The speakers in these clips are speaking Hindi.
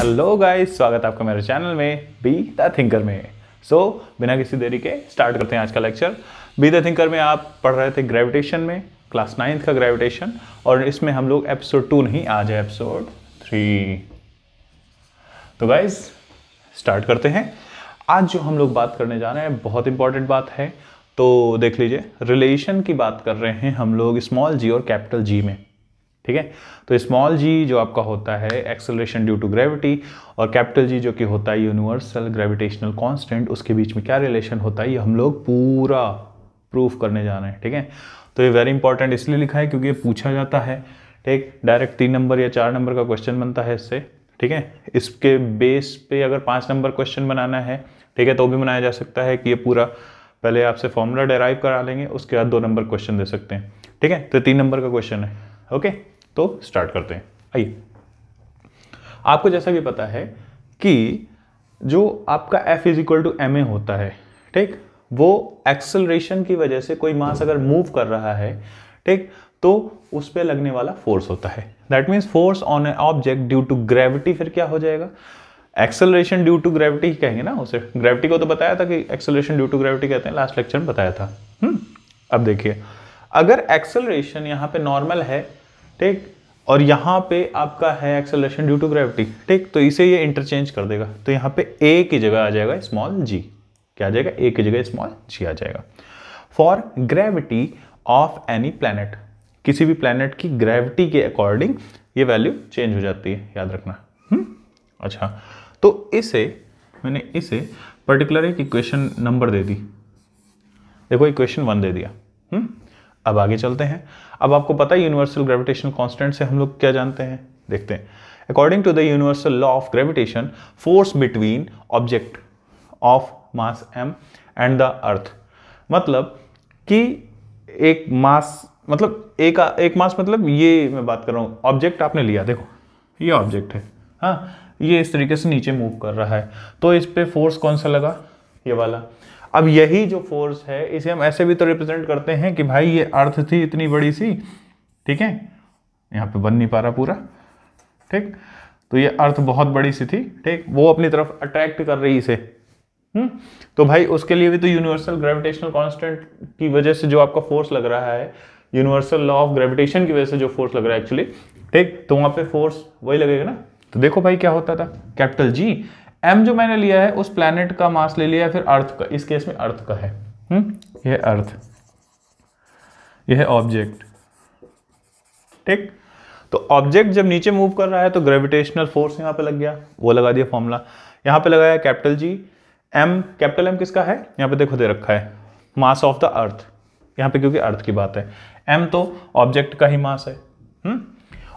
हेलो गाइस स्वागत है आपका मेरे चैनल में बी द थिंकर में सो so, बिना किसी देरी के स्टार्ट करते हैं आज का लेक्चर बी द थिंकर में आप पढ़ रहे थे ग्रेविटेशन में क्लास नाइन्थ का ग्रेविटेशन और इसमें हम लोग एपिसोड टू नहीं आज है एपिसोड थ्री तो गाइज स्टार्ट करते हैं आज जो हम लोग बात करने जा रहे हैं बहुत इंपॉर्टेंट बात है तो देख लीजिए रिलेशन की बात कर रहे हैं हम लोग स्मॉल जी और कैपिटल जी में ठीक है तो स्मॉल जी जो आपका होता है एक्सेलरेशन ड्यू टू ग्रेविटी और कैपिटल जी जो कि होता है यूनिवर्सल ग्रेविटेशनल कांस्टेंट उसके बीच में क्या रिलेशन होता है ये हम लोग पूरा प्रूफ करने जा रहे हैं ठीक है तो ये वेरी इंपॉर्टेंट इसलिए लिखा है क्योंकि ये पूछा जाता है ठीक डायरेक्ट तीन नंबर या चार नंबर का क्वेश्चन बनता है इससे ठीक है इसके बेस पे अगर पाँच नंबर क्वेश्चन बनाना है ठीक है तो भी बनाया जा सकता है कि ये पूरा पहले आपसे फॉर्मूला डेराइव करा लेंगे उसके बाद दो नंबर क्वेश्चन दे सकते हैं ठीक है तो तीन नंबर का क्वेश्चन है ओके तो स्टार्ट करते हैं आइए आपको जैसा कि पता है कि जो आपका F is equal to M A होता है ठीक वो एक्सलरेशन की वजह से कोई मास अगर मूव कर रहा है ठीक तो उस पर लगने वाला फोर्स होता है that means force on a object due to gravity फिर क्या हो जाएगा एक्सेलरेशन ड्यू टू ग्रेविटी कहेंगे ना उसे ग्रेविटी को तो बताया था कि एक्सेलरेशन ड्यू टू ग्रेविटी कहते हैं लास्ट लेक्चर में बताया था हुँ? हम्म, अब देखिए अगर एक्सेलरेशन यहाँ पे नॉर्मल है ठीक और यहाँ पे आपका है एक्सेलेशन ड्यू टू ग्रेविटी ठीक तो इसे ये इंटरचेंज कर देगा तो यहाँ पे ए की जगह आ जाएगा स्मॉल जी क्या आ जाएगा ए की जगह स्मॉल जी आ जाएगा for gravity of any planet किसी भी प्लानट की ग्रेविटी के अकॉर्डिंग ये वैल्यू चेंज हो जाती है याद रखना हुँ? हम्म? अच्छा तो इसे मैंने इसे पर्टिकुलर एक इक्वेशन नंबर दे दी देखो इक्वेशन वन दे दिया हुँ? हम्म? अब आगे चलते हैं अब आपको पता है यूनिवर्सल ग्रेविटेशन कांस्टेंट से हम लोग क्या जानते हैं देखते हैं according to the universal law of gravitation force between object of mass M and the earth मतलब कि एक मास मतलब एक एक मास मतलब ये मैं बात कर रहा हूँ ऑब्जेक्ट आपने लिया देखो ये ऑब्जेक्ट है हाँ ये इस तरीके से नीचे मूव कर रहा है तो इस पर फोर्स कौन सा लगा ये वाला अब यही जो फोर्स है इसे हम ऐसे भी तो रिप्रेजेंट करते हैं कि भाई ये अर्थ थी इतनी बड़ी सी ठीक है यहाँ पे बन नहीं पा रहा पूरा ठीक तो ये अर्थ बहुत बड़ी सी थी ठीक वो अपनी तरफ अट्रैक्ट कर रही इसे हुँ? हम्म? तो भाई उसके लिए भी तो यूनिवर्सल ग्रेविटेशनल कॉन्स्टेंट की वजह से जो आपका फोर्स लग रहा है यूनिवर्सल लॉ ऑफ ग्रेविटेशन की वजह से जो फोर्स लग रहा है एक्चुअली ठीक तो वहाँ पे फोर्स वही लगेगा ना तो देखो भाई क्या होता था कैपिटल जी एम जो मैंने लिया है उस प्लैनेट का मास ले लिया है फिर अर्थ का इस केस में अर्थ का है हुँ? यह अर्थ यह ऑब्जेक्ट ठीक तो ऑब्जेक्ट जब नीचे मूव कर रहा है तो ग्रेविटेशनल फोर्स यहां पे लग गया वो लगा दिया फॉर्मूला यहां पे लगाया capital G M capital M किसका है यहां पे देखो दे रखा है मास ऑफ द अर्थ यहां पे क्योंकि अर्थ की बात है एम तो ऑब्जेक्ट का ही मास है हुँ? हम्म?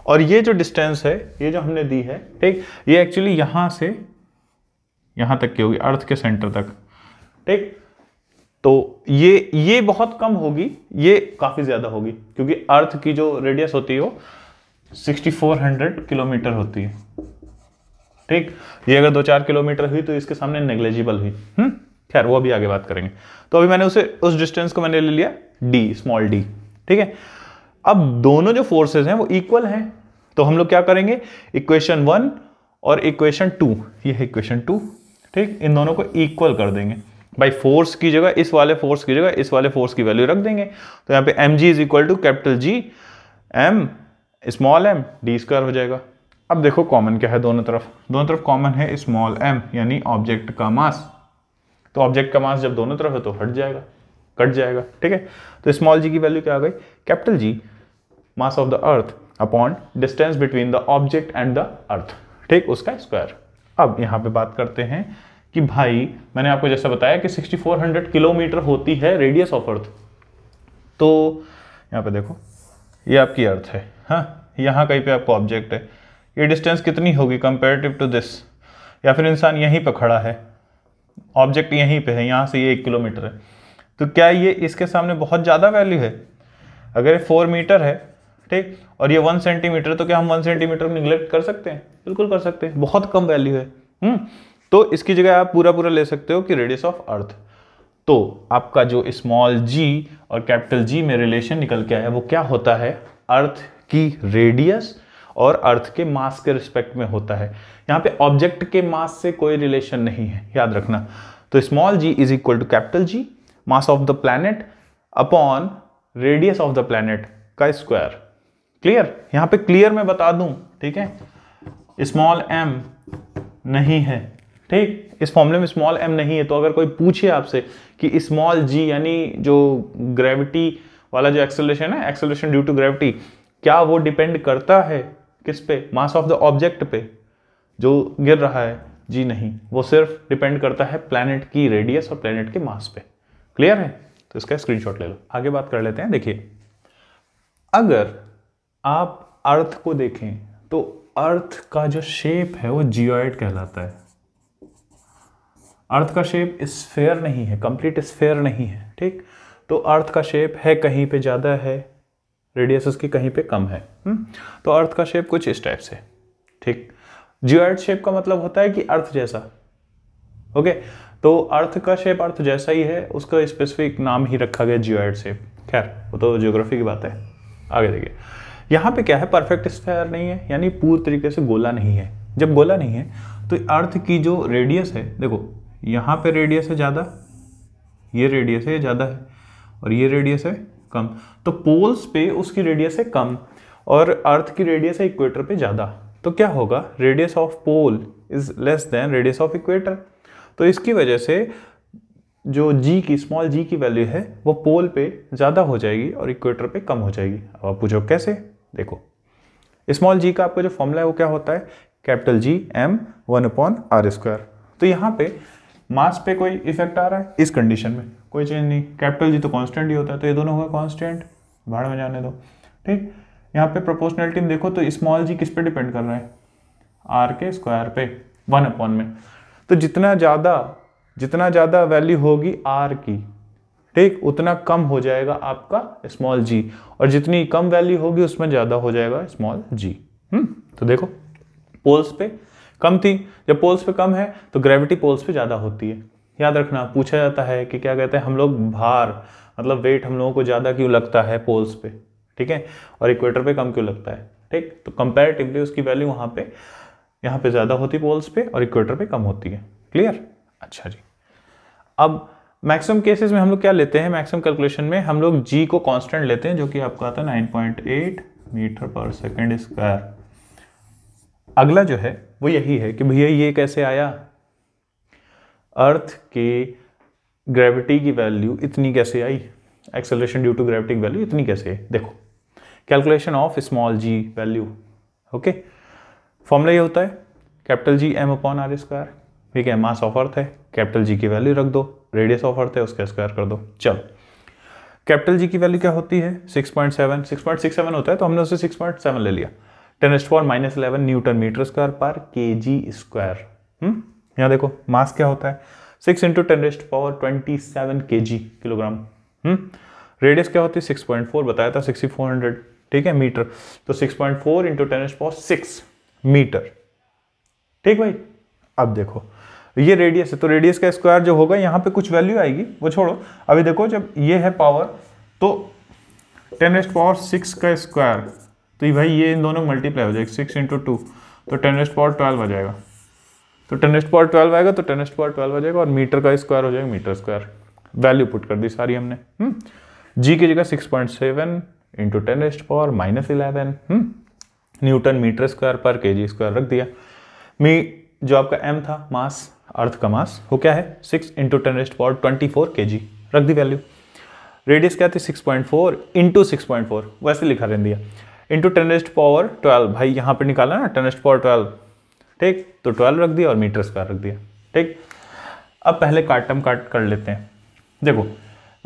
और ये जो डिस्टेंस है ये जो हमने दी है ठीक ये एक्चुअली यहां से यहाँ तक की होगी अर्थ के सेंटर तक ठीक तो ये ये बहुत कम होगी ये काफ़ी ज़्यादा होगी क्योंकि अर्थ की जो रेडियस होती है वो 6400 किलोमीटर होती है ठीक ये अगर दो चार किलोमीटर हुई तो इसके सामने नेग्लेजिबल हुई हम्म खैर वो अभी आगे बात करेंगे तो अभी मैंने उसे उस डिस्टेंस को मैंने ले लिया डी स्मॉल डी ठीक है अब दोनों जो फोर्सेज हैं वो इक्वल हैं तो हम लोग क्या करेंगे इक्वेशन वन और इक्वेशन टू ये है इक्वेशन टू ठीक इन दोनों को इक्वल कर देंगे बाई फोर्स की जगह इस वाले फोर्स की जगह इस वाले फोर्स की वैल्यू रख देंगे तो यहाँ पे M G is equal to capital G M small M D square हो जाएगा अब देखो कॉमन क्या है दोनों तरफ दोनों तरफ कॉमन है स्मॉल एम यानी ऑब्जेक्ट का मास तो ऑब्जेक्ट का मास जब दोनों तरफ है तो हट जाएगा कट जाएगा ठीक है तो स्मॉल जी की वैल्यू क्या आ गई capital G mass of the earth upon distance between the object and the earth ठीक उसका स्क्वायर अब यहाँ पे बात करते हैं कि भाई मैंने आपको जैसा बताया कि 6400 किलोमीटर होती है रेडियस ऑफ अर्थ तो यहाँ पे देखो ये आपकी अर्थ है हाँ यहाँ कहीं पे आपको ऑब्जेक्ट है ये डिस्टेंस कितनी होगी कंपेरेटिव टू दिस या फिर इंसान यहीं पर खड़ा है ऑब्जेक्ट यहीं पर है यहाँ से ये एक किलोमीटर है तो क्या ये इसके सामने बहुत ज़्यादा वैल्यू है अगर ये फोर मीटर है ठीक और ये वन सेंटीमीटर तो क्या हम वन सेंटीमीटर को निग्लेक्ट कर सकते हैं बिल्कुल कर सकते हैं बहुत कम वैल्यू है हुँ? हम्म? तो इसकी जगह आप पूरा पूरा ले सकते हो कि रेडियस ऑफ अर्थ तो आपका जो स्मॉल जी और कैपिटल जी में रिलेशन निकल के आया वो क्या होता है अर्थ की रेडियस और अर्थ के मास के रिस्पेक्ट में होता है यहाँ पे ऑब्जेक्ट के मास से कोई रिलेशन नहीं है याद रखना तो small G is equal to capital G mass of the planet upon radius of the planet का स्क्वायर क्लियर यहां पे क्लियर में बता दूं ठीक है स्मॉल एम नहीं है ठीक इस फॉर्मूले में स्मॉल एम नहीं है तो अगर कोई पूछे आपसे कि स्मॉल जी यानी जो ग्रेविटी वाला जो एक्सेलेशन है एक्सेलेशन ड्यू टू ग्रेविटी क्या वो डिपेंड करता है किस पे मास ऑफ द ऑब्जेक्ट पे जो गिर रहा है जी नहीं वो सिर्फ डिपेंड करता है प्लैनेट की रेडियस और प्लैनेट के मास पे क्लियर है तो इसका स्क्रीनशॉट ले लो आगे बात कर लेते हैं देखिए अगर आप अर्थ को देखें तो अर्थ का जो शेप है वो जियोइड कहलाता है अर्थ का शेप स्फेयर नहीं है कंप्लीट स्फेयर नहीं है ठीक तो अर्थ का शेप है कहीं पे ज़्यादा है रेडियस उसकी कहीं पे कम है हुँ? हम्म? तो अर्थ का शेप कुछ इस टाइप से ठीक जियोइड शेप का मतलब होता है कि अर्थ जैसा ओके तो अर्थ का शेप अर्थ जैसा ही है उसका स्पेसिफिक नाम ही रखा गया जियोइड शेप खैर वो तो जियोग्राफी की बात है आगे देखिए यहाँ पे क्या है परफेक्ट स्फेयर नहीं है यानी पूरी तरीके से गोला नहीं है जब गोला नहीं है तो अर्थ की जो रेडियस है देखो यहाँ पे रेडियस है ज़्यादा ये रेडियस है ज़्यादा है और ये रेडियस है कम तो पोल्स पे उसकी रेडियस है कम और अर्थ की रेडियस है इक्वेटर पे ज़्यादा तो क्या होगा radius of pole is less than radius of equator तो इसकी वजह से जो जी की स्मॉल जी की वैल्यू है वो पोल पे ज़्यादा हो जाएगी और इक्वेटर पे कम हो जाएगी अब आप पूछो कैसे देखो स्मॉल जी का आपका जो फॉर्मूला है वो क्या होता है capital G M one upon R square तो यहाँ पे मास पे कोई इफेक्ट आ रहा है इस कंडीशन में कोई चेंज नहीं कैपिटल जी तो कांस्टेंट ही होता है तो ये दोनों होगा कांस्टेंट भाड़ में जाने दो ठीक यहाँ पे प्रोपोर्शनलिटी में देखो तो स्मॉल जी किस पे डिपेंड कर रहा है आर के स्क्वायर पे वन अपॉन में तो जितना ज़्यादा जितना ज़्यादा वैल्यू होगी आर की ठीक उतना कम हो जाएगा आपका स्मॉल जी और जितनी कम वैल्यू होगी उसमें ज़्यादा हो जाएगा स्मॉल जी हम्म तो देखो पोल्स पे कम थी जब पोल्स पे कम है तो ग्रेविटी पोल्स पे ज़्यादा होती है याद रखना पूछा जाता है कि क्या कहते हैं हम लोग भार मतलब वेट हम लोगों को ज़्यादा क्यों लगता है पोल्स पे ठीक है और इक्वेटर पे कम क्यों लगता है ठीक तो कंपेरेटिवली उसकी वैल्यू वहां पे यहाँ पे ज़्यादा होती पोल्स पे और इक्वेटर पे कम होती है क्लियर अच्छा जी अब मैक्सिमम केसेस में हम लोग क्या लेते हैं मैक्सिमम कैलकुलेशन में हम लोग जी को कांस्टेंट लेते हैं जो कि आपका आता है nine point eight metre per second square अगला जो है वो यही है कि भैया ये कैसे आया अर्थ के ग्रेविटी की वैल्यू इतनी कैसे आई एक्सेलरेशन ड्यू टू ग्रेविटी की वैल्यू इतनी कैसे आई देखो calculation of small G value okay formula ये होता है capital G M upon R square ठीक है मास ऑफ अर्थ है कैपिटल जी की वैल्यू रख दो रेडियस ऑफ अर्थ है उसका स्क्वायर कर दो चलो कैपिटल जी की वैल्यू क्या होती है 6.7 6.67 होता है तो हमने उसे 6.7 ले लिया टेन एस four minus eleven newton metre square per K जी स्क्वायर यहाँ देखो मास क्या होता है six into ten raised power twenty seven K G kilogram radius क्या होती है सिक्स पॉइंट फोर बताया था सिक्सटी फोर हंड्रेड ठीक है मीटर तो six point four into ten raised power six metre ठीक भाई अब देखो ये रेडियस है तो रेडियस का स्क्वायर जो होगा यहाँ पे कुछ वैल्यू आएगी वो छोड़ो अभी देखो जब ये है पावर तो टेन रेस्ट पावर सिक्स का स्क्वायर तो ये भाई ये इन दोनों मल्टीप्लाई हो जाएगा सिक्स इंटू टू तो टेन रेस्ट पावर ट्वेल्व आ जाएगा तो टेन रेस्ट पावर ट्वेल्व आएगा तो टेन रेस्ट पावर ट्वेल्व आ जाएगा और मीटर का स्क्वायर हो जाएगा मीटर स्क्वायर वैल्यू पुट कर दी सारी हमने जी हम्म। की जगह six point seven into ten raised power minus eleven newton metre square per K जी स्क्वायर रख दिया मी जो आपका एम था मास अर्थ का मास वो क्या है six into ten raised power twenty four K G रख दी वैल्यू रेडियस क्या थी six point four into six point four वैसे लिखा रह दिया into ten raised power twelve भाई यहाँ पर निकाला ना टेन रेस्ट पावर ट्वेल्व ठीक तो ट्वेल्व रख दिया और मीटर स्क्वायर रख दिया ठीक अब पहले काटम काट कर लेते हैं देखो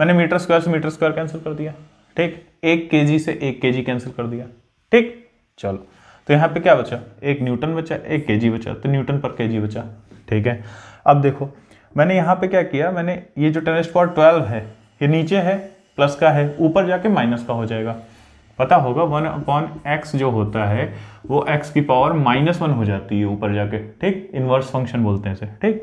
मैंने मीटर स्क्वायर से मीटर स्क्वायर कैंसिल कर दिया ठीक एक के से एक के कैंसिल कर दिया ठीक चलो तो यहाँ पे क्या बचा एक न्यूटन बचा एक के बचा तो न्यूटन पर के बचा ठीक है अब देखो मैंने यहाँ पे क्या किया मैंने ये जो टेनिस पॉट ट्वेल्व है ये नीचे है प्लस का है ऊपर जाके माइनस का हो जाएगा पता होगा वन अपॉन एक्स जो होता है वो एक्स की पावर माइनस वन हो जाती है ऊपर जाके ठीक इनवर्स फंक्शन बोलते हैं इसे ठीक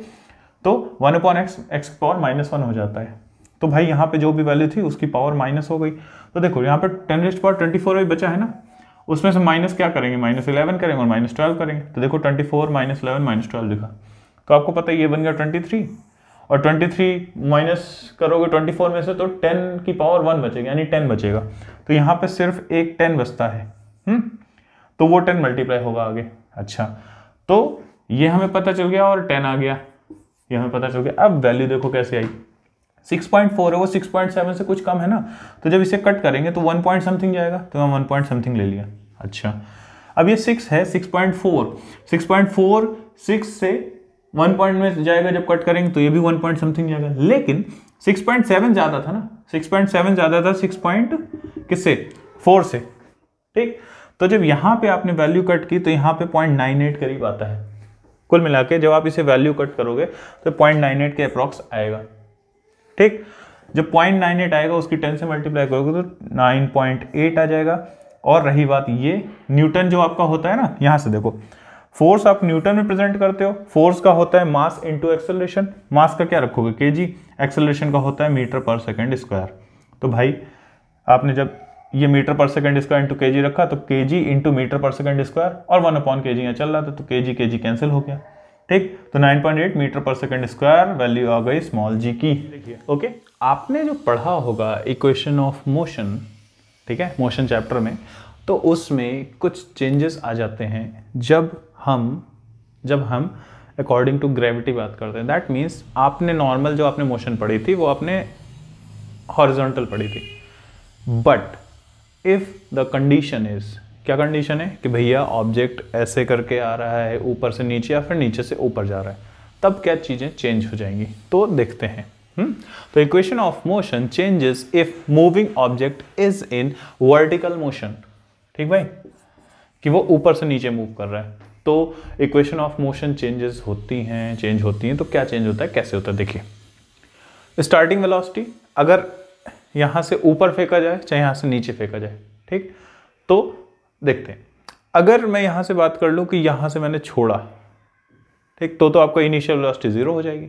तो वन अपॉन एक्स एक्स की पावर माइनस वन हो जाता है तो भाई यहाँ पे जो भी वैल्यू थी उसकी पावर माइनस हो गई तो देखो यहाँ पे ten raised power twenty four भी बचा है ना उसमें से माइनस क्या करेंगे माइनस इलेवन करेंगे और माइनस ट्वेल्व करेंगे तो देखो twenty four minus eleven minus twelve लिखा तो आपको पता है ये बन गया ट्वेंटी थ्री और 23 माइनस करोगे 24 में से तो 10 की पावर वन बचेगा यानी 10 बचेगा तो यहाँ पे सिर्फ एक 10 बचता है हुँ? हम्म? तो वो 10 मल्टीप्लाई होगा आगे अच्छा तो ये हमें पता चल गया और 10 आ गया ये हमें पता चल गया अब वैल्यू देखो कैसे आई 6.4 है वो 6.7 से कुछ कम है ना तो जब इसे कट करेंगे तो वन पॉइंट समथिंग जाएगा तो मैं वन पॉइंट समथिंग ले लिया अच्छा अब ये सिक्स है पॉइंट फोर सिक्स से वन पॉइंट में जाएगा जब कट करेंगे तो ये भी वन पॉइंट समथिंग जाएगा लेकिन सिक्स पॉइंट सेवन ज़्यादा था ना सिक्स पॉइंट सेवन ज़्यादा था सिक्स पॉइंट किससे फोर से ठीक तो जब यहाँ पे आपने वैल्यू कट की तो यहाँ पे पॉइंट नाइन एट करीब आता है कुल मिला के जब आप इसे वैल्यू कट करोगे तो पॉइंट नाइन एट के अप्रॉक्स आएगा ठीक जब पॉइंट नाइन एट आएगा उसकी टेन से मल्टीप्लाई करोगे तो नाइन पॉइंट एट आ जाएगा और रही बात ये न्यूटन जो आपका होता है ना यहाँ से देखो फोर्स आप न्यूटन में प्रेजेंट करते हो फोर्स का होता है मास इंटू एक्सेलरेशन मास का क्या रखोगे के जी एक्सेलरेशन का होता है मीटर पर सेकेंड स्क्वायर तो भाई आपने जब ये metre per second square into के रखा तो K G into metre per second square और वन अपॉन के जी यहाँ चल रहा था तो के जी के जी कैंसिल हो गया ठीक तो 9.8 metre per second square value आ गई स्मॉल जी की ओके आपने जो पढ़ा होगा इक्वेशन ऑफ मोशन ठीक है मोशन चैप्टर में तो उसमें कुछ चेंजेस आ जाते हैं जब हम जब हम अकॉर्डिंग टू ग्रेविटी बात करते हैं दैट मीन्स आपने नॉर्मल जो आपने मोशन पढ़ी थी वो आपने हॉरिजॉन्टल पढ़ी थी but if the condition is क्या कंडीशन है कि भैया ऑब्जेक्ट ऐसे करके आ रहा है ऊपर से नीचे या फिर नीचे से ऊपर जा रहा है तब क्या चीज़ें चेंज हो जाएंगी तो देखते हैं हुँ? हम्म? तो equation of motion changes if moving object is in vertical motion ठीक भाई कि वो ऊपर से नीचे मूव कर रहा है तो इक्वेशन ऑफ मोशन चेंजेस होती हैं चेंज होती हैं तो क्या चेंज होता है कैसे होता है देखिए स्टार्टिंग वेलोसिटी अगर यहाँ से ऊपर फेंका जाए चाहे यहाँ से नीचे फेंका जाए ठीक तो देखते हैं अगर मैं यहाँ से बात कर लूँ कि यहाँ से मैंने छोड़ा ठीक तो तो आपका इनिशियल वेलोसिटी ज़ीरो हो जाएगी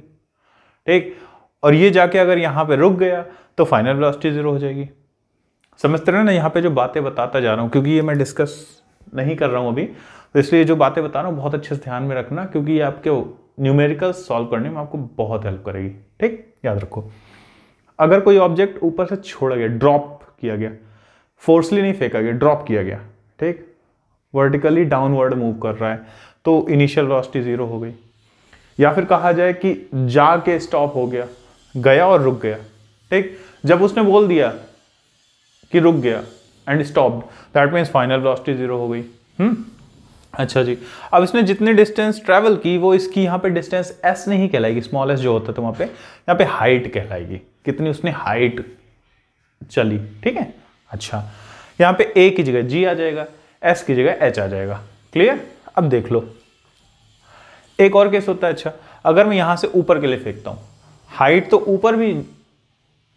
ठीक और ये जाके अगर यहाँ पे रुक गया तो फाइनल वेलोसिटी ज़ीरो हो जाएगी समझते रहे ना यहाँ पे जो बातें बताता जा रहा हूँ क्योंकि ये मैं डिस्कस नहीं कर रहा हूँ अभी तो इसलिए जो बातें बता रहा हूँ बहुत अच्छे से ध्यान में रखना क्योंकि ये आपके न्यूमेरिकल सॉल्व करने में आपको बहुत हेल्प करेगी ठीक याद रखो अगर कोई ऑब्जेक्ट ऊपर से छोड़ा गया ड्रॉप किया गया फोर्सली नहीं फेंका गया ड्रॉप किया गया ठीक वर्टिकली डाउनवर्ड मूव कर रहा है तो इनिशियल वेलोसिटी जीरो हो गई या फिर कहा जाए कि जा के स्टॉप हो गया गया और रुक गया ठीक जब उसने बोल दिया कि रुक गया and stop that means final velocity zero हो गई हम्म अच्छा जी अब इसने जितनी डिस्टेंस ट्रैवल की वो इसकी यहाँ पे डिस्टेंस एस नहीं कहलाएगी स्मॉल एस जो होता था तो वहाँ पे यहाँ पे हाइट कहलाएगी कितनी उसने हाइट चली ठीक है अच्छा यहाँ पे ए की जगह जी आ जाएगा एस की जगह एच आ जाएगा क्लियर अब देख लो एक और केस होता है अच्छा अगर मैं यहाँ से ऊपर के लिए फेंकता हूँ हाइट तो ऊपर भी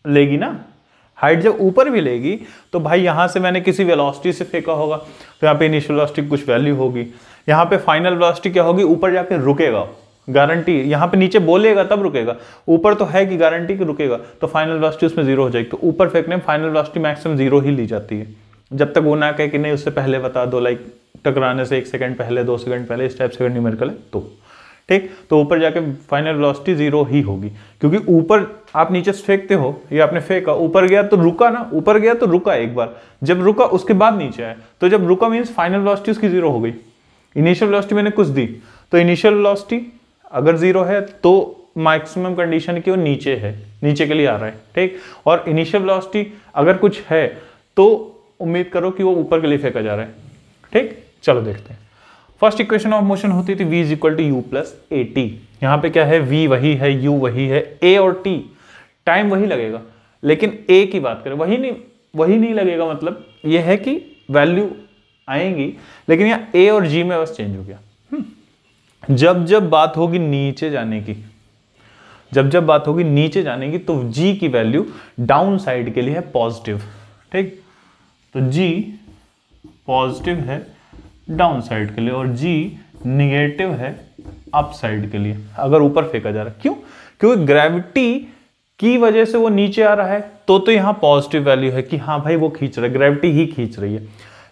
लेगी ना हाइट जब ऊपर भी लेगी तो भाई यहाँ से मैंने किसी वेलोसिटी से फेंका होगा तो यहाँ पे इनिशियल वेलोसिटी कुछ वैल्यू होगी यहाँ पे फाइनल वेलोसिटी क्या होगी ऊपर जाके रुकेगा गारंटी यहाँ पे नीचे बोलेगा तब रुकेगा ऊपर तो है कि गारंटी कि रुकेगा तो फाइनल वेलोसिटी उसमें जीरो हो जाएगी तो ऊपर फेंकने में फाइनल वेलोसिटी मैक्सिमम जीरो ही ली जाती है जब तक वो ना कहे कि नहीं उससे पहले बता दो लाइक टकराने से एक सेकंड पहले दो सेकंड पहले इस टाइप से न्यूमेरिकल है तो ठीक तो ऊपर जाके फाइनल वेलोसिटी जीरो ही होगी क्योंकि ऊपर आप नीचे फेंकते हो ये आपने फेंका ऊपर गया तो रुका ना ऊपर गया तो रुका एक बार जब रुका उसके बाद नीचे आया तो जब रुका मीन्स फाइनल वेलोसिटी उसकी जीरो हो गई इनिशियल वेलोसिटी मैंने कुछ दी तो इनिशियल वेलोसिटी अगर जीरो है तो मैक्सिमम कंडीशन की वो नीचे है नीचे के लिए आ रहा है ठीक और इनिशियल वेलोसिटी अगर कुछ है तो उम्मीद करो कि वो ऊपर के लिए फेंका जा रहा है ठीक चलो देखते हैं फर्स्ट इक्वेशन ऑफ मोशन होती थी v is equal to U plus A T यहां पर क्या है v वही है u वही है a और t टाइम वही लगेगा लेकिन a की बात करें वही नहीं वही नहीं लगेगा मतलब यह है कि वैल्यू आएंगी लेकिन यहाँ a और g में बस चेंज हो गया हम्म। जब जब बात होगी नीचे जाने की जब जब बात होगी नीचे जाने की तो g की वैल्यू डाउन साइड के लिए है पॉजिटिव ठीक तो g पॉजिटिव है डाउन साइड के लिए और जी निगेटिव है अप साइड के लिए अगर ऊपर फेंका जा रहा है क्यों क्योंकि ग्रेविटी की वजह से वो नीचे आ रहा है तो तो यहाँ पॉजिटिव वैल्यू है कि हाँ भाई वो खींच रहा है ग्रेविटी ही खींच रही है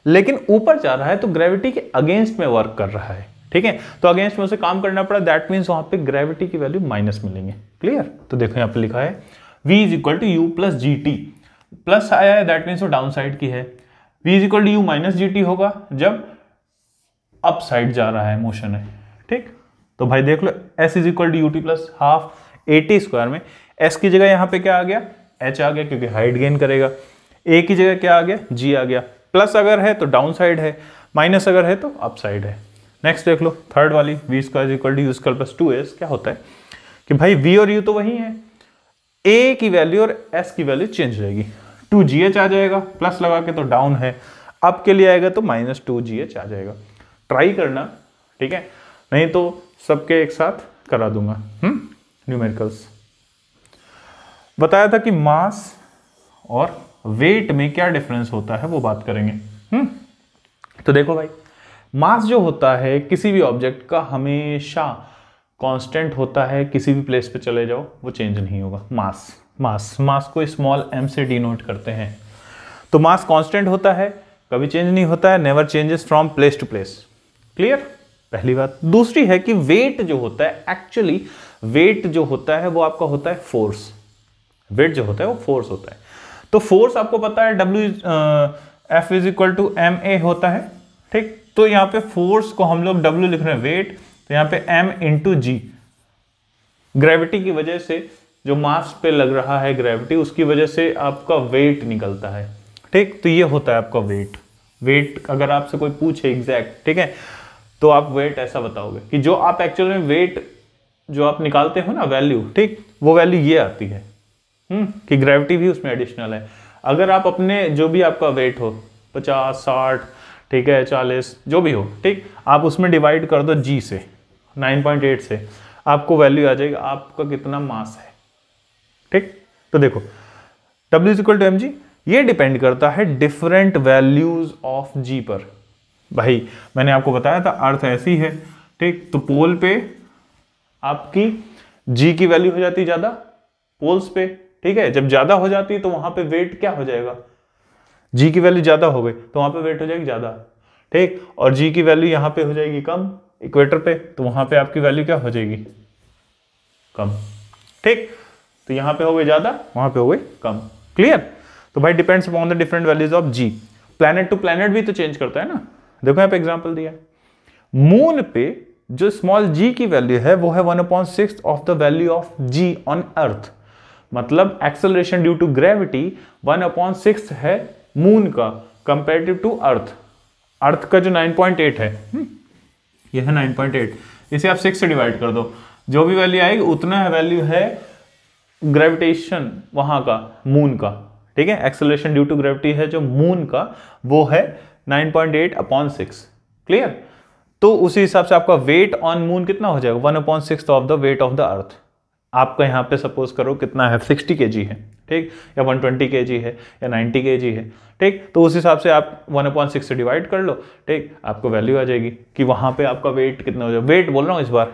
लेकिन ऊपर जा रहा है तो ग्रेविटी के अगेंस्ट में वर्क कर रहा है ठीक है तो अगेंस्ट में उसे काम करना पड़ा दैट मीन्स वहां पे ग्रेविटी की वैल्यू माइनस मिलेंगे क्लियर तो देखो यहां पे लिखा है v is equal to U plus G T plus आया है दैट मीन्स वो डाउन साइड की है v is equal to U minus G होगा जब अप साइड जा रहा है मोशन है ठीक तो भाई देख लो S is equal to U T plus half A T square में एस की जगह यहाँ पे क्या आ गया एच आ गया क्योंकि हाइट गेन करेगा ए की जगह क्या आ गया जी आ गया प्लस अगर है तो डाउन साइड है माइनस अगर है तो अप साइड है नेक्स्ट देख लो थर्ड वाली V square equal to U square plus two S क्या होता है कि भाई वी और यू तो वही है ए की वैल्यू और एस की वैल्यू चेंज हो जाएगी टू जी एच आ जाएगा प्लस लगा के तो डाउन है अप के लिए आएगा तो माइनस टू जी एच आ जाएगा ट्राई करना ठीक है नहीं तो सबके एक साथ करा दूंगा न्यूमेरिकल्स हम्म? बताया था कि मास और वेट में क्या डिफरेंस होता है वो बात करेंगे हुँ? हम्म? तो देखो भाई मास जो होता है किसी भी ऑब्जेक्ट का हमेशा कांस्टेंट होता है किसी भी प्लेस पे चले जाओ वो चेंज नहीं होगा मास मास मास को स्मॉल एम से डिनोट करते हैं तो मास कांस्टेंट होता है कभी चेंज नहीं होता है never changes from place to place clear पहली बात दूसरी है कि वेट जो होता है एक्चुअली वेट जो होता है वो आपका होता है फोर्स वेट जो होता है वो फोर्स होता है तो फोर्स आपको पता है W F is equal to M A होता है ठीक तो यहां पे फोर्स को हम लोग डब्ल्यू लिख रहे हैं वेट तो यहां पे एम इंटू जी ग्रेविटी की वजह से जो मास पे लग रहा है ग्रेविटी उसकी वजह से आपका वेट निकलता है ठीक तो ये होता है आपका वेट वेट अगर आपसे कोई पूछे एग्जैक्ट ठीक है तो आप वेट ऐसा बताओगे कि जो आप एक्चुअल में वेट जो आप निकालते हो ना वैल्यू ठीक वो वैल्यू ये आती है हुँ? हम्म, कि ग्रेविटी भी उसमें एडिशनल है अगर आप अपने जो भी आपका वेट हो पचास साठ ठीक है चालीस जो भी हो ठीक आप उसमें डिवाइड कर दो जी से नाइन पॉइंट एट से आपको वैल्यू आ जाएगी आपका कितना मास है ठीक तो देखो W equal to M G ये डिपेंड करता है डिफरेंट वैल्यूज ऑफ जी पर भाई मैंने आपको बताया था अर्थ ऐसी है ठीक तो पोल पे आपकी जी की वैल्यू हो जाती ज़्यादा पोल्स पे ठीक है जब ज़्यादा हो जाती है तो वहां पे वेट क्या हो जाएगा जी की वैल्यू ज़्यादा हो गई तो वहां पे वेट हो जाएगी ज़्यादा ठीक और जी की वैल्यू यहां पे हो जाएगी कम इक्वेटर पे तो वहां पे आपकी वैल्यू क्या हो जाएगी कम ठीक तो यहां पे हो गई ज़्यादा वहां पे हो गई कम क्लियर तो भाई depends upon the different values of G planet to planet भी तो चेंज करता है ना देखो यहां पे एग्जांपल दिया मून पे जो स्मॉल जी की वैल्यू है वो है one point six of the value of G on earth मतलब acceleration due to gravity one point six है मून का कंपेरेटिव टू अर्थ अर्थ का जो नाइन पॉइंट एट है हम्म, यह है नाइन पॉइंट एट इसे आप सिक्स से डिवाइड कर दो जो भी वैल्यू आएगी उतना है वैल्यू है ग्रेविटेशन वहां का मून का ठीक है एक्सेलरेशन ड्यू टू ग्रेविटी है जो मून का वो है nine point eight upon six clear तो उसी हिसाब से आपका वेट ऑन मून कितना हो जाएगा वन अपॉन सिक्स तो of the weight of the earth आपका यहाँ पे सपोज करो कितना है सिक्सटी के है ठीक या वन ट्वेंटी के है या नाइन्टी के है ठीक तो उस हिसाब से आप वन अपॉन सिक्स से डिवाइड कर लो ठीक आपको वैल्यू आ जाएगी कि वहाँ पे आपका वेट कितना हो जाएगा वेट बोल रहा हूँ इस बार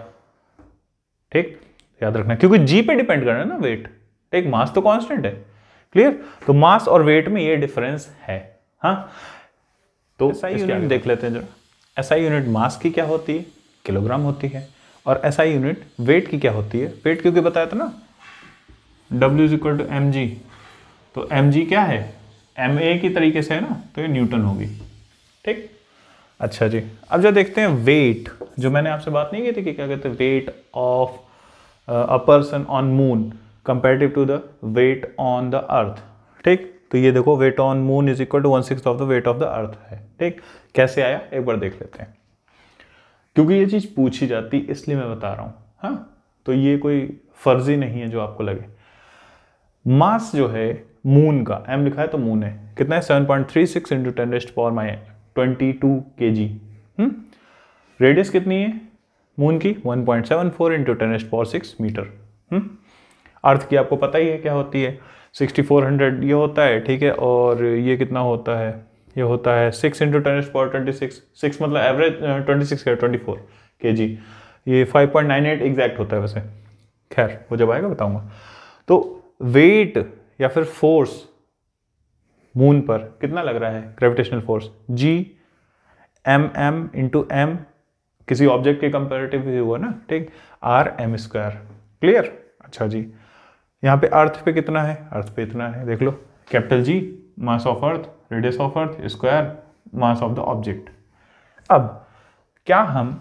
ठीक याद रखना क्योंकि जी पे डिपेंड कर रहा है ना वेट ठीक मास तो कॉन्स्टेंट है क्लियर तो मास और वेट में ये डिफरेंस है हाँ तो एस आई यूनिट देख लेते हैं जरा एस आई यूनिट मास की क्या होती है किलोग्राम होती है और एस आई यूनिट वेट की क्या होती है वेट क्योंकि बताया था ना W is equal to M G तो एम जी क्या है एम ए की तरीके से है ना तो ये न्यूटन होगी ठीक अच्छा जी अब जो देखते हैं वेट जो मैंने आपसे बात नहीं की थी कि क्या कहते हैं weight of a person on moon comparative to the weight on the earth ठीक तो ये देखो weight on moon is equal to one six of the weight of the earth है ठीक कैसे आया एक बार देख लेते हैं क्योंकि ये चीज़ पूछी जाती इसलिए मैं बता रहा हूं हाँ तो ये कोई फर्जी नहीं है जो आपको लगे मास जो है मून का एम लिखा है तो मून है कितना है seven point three six into ten raised power माई twenty two K G radius कितनी है मून की one point seven four into ten raised power six metre earth की आपको पता ही है क्या होती है सिक्सटी फोर हंड्रेड ये होता है ठीक है और ये कितना होता है ये होता है six into ten power twenty six six मतलब एवरेज ट्वेंटी सिक्स का ट्वेंटी फोर के जी ये five point nine eight exact होता है वैसे खैर वो जब आएगा बताऊंगा तो वेट या फिर फोर्स मून पर कितना लग रहा है gravitational force G M M into M किसी ऑब्जेक्ट के कंपेरेटिव हुआ ना ठीक आर एम स्क्वायर क्लियर अच्छा जी यहाँ पे अर्थ पे कितना है अर्थ पे इतना है देख लो capital G mass of earth radius of earth square mass of the object अब क्या हम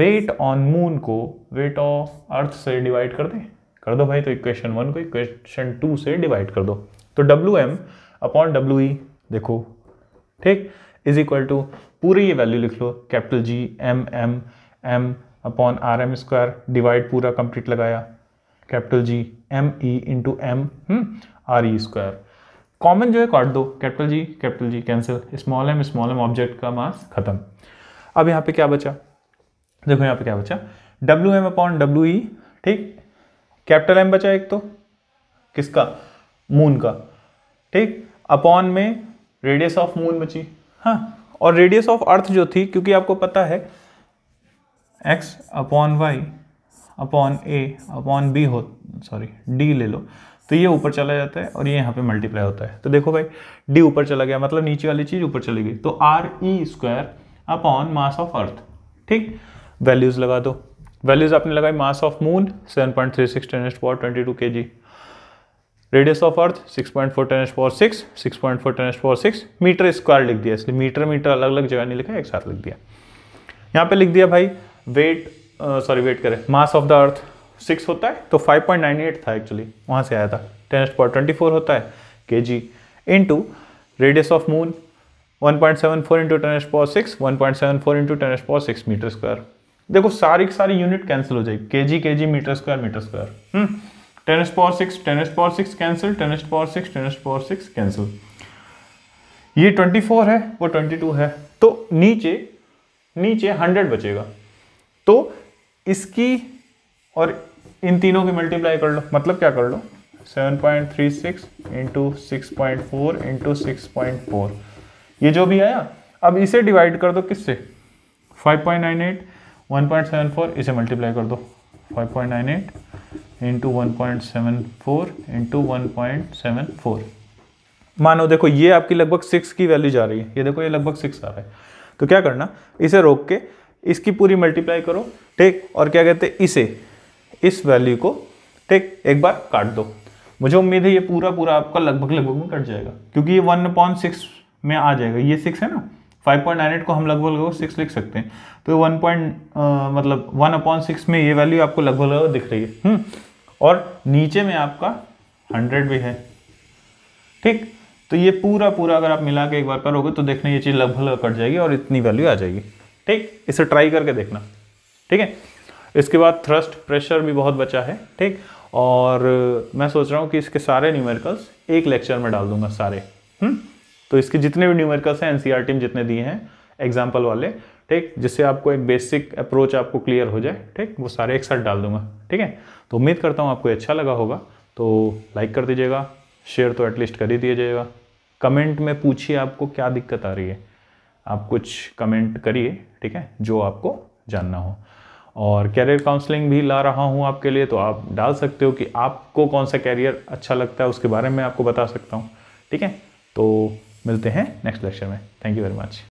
वेट ऑन मून को वेट ऑफ अर्थ से डिवाइड कर दें कर दो भाई तो इक्वेशन वन को इक्वेशन टू से डिवाइड कर दो तो W M upon W E देखो ठीक इज इक्वल टू पूरी ये वैल्यू लिख लो capital G M M M upon R M square divide पूरा कंप्लीट लगाया capital G M E into M R E square common जो है काट दो capital G capital G cancel small M small M object का मास खत्म अब यहाँ पे क्या बचा देखो यहाँ पे क्या बचा W M upon W E ठीक कैपिटल एम बचा एक तो किसका मून का ठीक अपॉन में रेडियस ऑफ मून बची हाँ और रेडियस ऑफ अर्थ जो थी क्योंकि आपको पता है X upon Y upon A upon B हो सॉरी डी ले लो तो ये ऊपर चला जाता है और ये यहाँ पे मल्टीप्लाई होता है तो देखो भाई डी ऊपर चला गया मतलब नीचे वाली चीज़ ऊपर चली गई तो R E square upon mass of earth ठीक वैल्यूज़ लगा दो वैल्यूज़ आपने लगाई mass of moon 7.36 point three six ten's power twenty two K G radius of earth six point four ten's power six six point four ten's power six metre square लिख दिया इसलिए मीटर मीटर अलग अलग जगह नहीं लिखा एक साथ लिख दिया यहाँ पे लिख दिया भाई वेट सॉरी वेट करें mass of the earth six होता है तो फाइव पॉइंट नाइन एट था एक्चुअली वहाँ से आया था ten's power twenty four होता है K G into radius of moon one point seven four into ten's power six one point seven four into ten's power six metre square देखो सारी की सारी यूनिट कैंसिल हो जाएगी K G K G metre square metre square ten's power six ten's power six cancel ten's power six ten's power six cancel ये ट्वेंटी फोर है वो ट्वेंटी टू है तो नीचे नीचे हंड्रेड बचेगा तो इसकी और इन तीनों की मल्टीप्लाई कर लो मतलब क्या कर लो 7.36 point three six into six point four into six point four ये जो भी आया अब इसे डिवाइड कर दो किससे 5.98 1.74 इसे मल्टीप्लाई कर दो 5.98 into one point seven four into one point seven four मानो देखो ये आपकी लगभग सिक्स की वैल्यू जा रही है ये देखो ये लगभग सिक्स आ रहा है तो क्या करना इसे रोक के इसकी पूरी मल्टीप्लाई करो ठीक और क्या कहते हैं इसे इस वैल्यू को ठीक एक बार काट दो मुझे उम्मीद है ये पूरा पूरा आपका लगभग लगभग में कट जाएगा क्योंकि ये वन अपॉइंट सिक्स में आ जाएगा ये सिक्स है ना फाइव पॉइंट नाइन एट को हम लगभग लगभग सिक्स लिख सकते हैं तो वन पॉइंट मतलब वन अपॉइंट सिक्स में ये वैल्यू आपको लगभग लगभग दिख रही है हुँ? हम्म। और नीचे में आपका हंड्रेड भी है ठीक तो ये पूरा पूरा अगर आप मिला के एक बार करोगे तो देखना ये चीज़ लगभग लगभग कट जाएगी और इतनी वैल्यू आ जाएगी ठीक इसे ट्राई करके देखना ठीक है इसके बाद थ्रस्ट प्रेशर भी बहुत बचा है ठीक और मैं सोच रहा हूँ कि इसके सारे न्यूमेरिकल्स एक लेक्चर में डाल दूंगा सारे हुँ? हम्म? तो इसके जितने भी न्यूमेरिकल्स हैं एन टीम e जितने दिए हैं एग्जाम्पल वाले ठीक जिससे आपको एक बेसिक अप्रोच आपको क्लियर हो जाए ठीक वो सारे एक साथ डाल दूंगा ठीक है तो उम्मीद करता हूँ आपको अच्छा लगा होगा तो लाइक कर दीजिएगा शेयर तो एटलीस्ट कर ही दीजिएगा कमेंट में पूछिए आपको क्या दिक्कत आ रही है आप कुछ कमेंट करिए ठीक है जो आपको जानना हो और कैरियर काउंसलिंग भी ला रहा हूँ आपके लिए तो आप डाल सकते हो कि आपको कौन सा कैरियर अच्छा लगता है उसके बारे में आपको बता सकता हूँ ठीक है तो मिलते हैं नेक्स्ट लेक्चर में थैंक यू वेरी मच